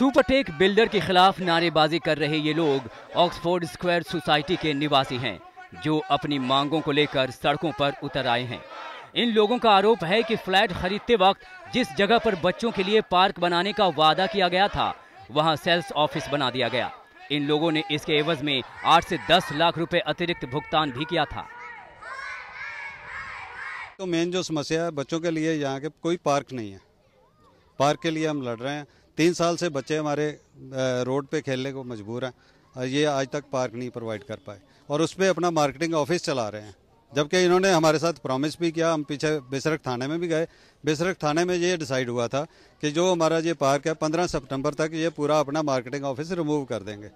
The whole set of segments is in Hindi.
सुपरटेक बिल्डर के खिलाफ नारेबाजी कर रहे ये लोग ऑक्सफोर्ड स्क्वायर सोसाइटी के निवासी हैं जो अपनी मांगों को लेकर सड़कों पर उतर आए हैं इन लोगों का आरोप है कि फ्लैट खरीदते वक्त जिस जगह पर बच्चों के लिए पार्क बनाने का वादा किया गया था वहां सेल्स ऑफिस बना दिया गया इन लोगों ने इसके एवज में आठ से दस लाख रुपए अतिरिक्त भुगतान भी किया था तो मेन जो समस्या है बच्चों के लिए यहाँ के कोई पार्क नहीं है पार्क के लिए हम लड़ रहे हैं तीन साल से बच्चे हमारे रोड पे खेलने को मजबूर हैं और ये आज तक पार्क नहीं प्रोवाइड कर पाए और उस पर अपना मार्केटिंग ऑफिस चला रहे हैं जबकि इन्होंने हमारे साथ प्रॉमिस भी किया हम पीछे बेसरक थाने में भी गए बेसरक थाने में ये डिसाइड हुआ था कि जो हमारा ये पार्क है पंद्रह सितंबर तक ये पूरा अपना मार्केटिंग ऑफिस रिमूव कर देंगे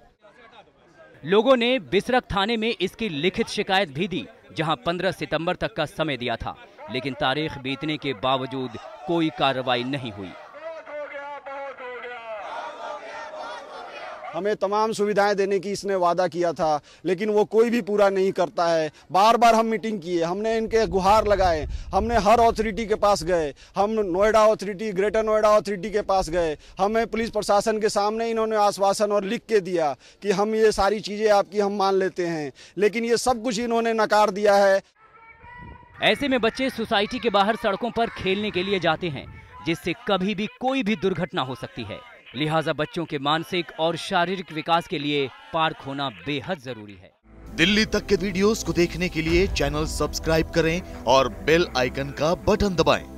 लोगों ने बिसरक थाने में इसकी लिखित शिकायत भी दी जहां 15 सितंबर तक का समय दिया था लेकिन तारीख बीतने के बावजूद कोई कार्रवाई नहीं हुई हमें तमाम सुविधाएं देने की इसने वादा किया था लेकिन वो कोई भी पूरा नहीं करता है बार बार हम मीटिंग किए हमने इनके गुहार लगाए हमने हर अथॉरिटी के पास गए हम Noida authority greater Noida authority के पास गए हमें पुलिस प्रशासन के सामने इन्होंने आश्वासन और लिख के दिया कि हम ये सारी चीज़ें आपकी हम मान लेते हैं लेकिन ये सब कुछ इन्होंने नकार दिया है ऐसे में बच्चे सोसाइटी के बाहर सड़कों पर खेलने के लिए जाते हैं जिससे कभी भी कोई भी दुर्घटना हो सकती है लिहाजा बच्चों के मानसिक और शारीरिक विकास के लिए पार्क होना बेहद जरूरी है दिल्ली तक के वीडियोस को देखने के लिए चैनल सब्सक्राइब करें और बेल आइकन का बटन दबाएं।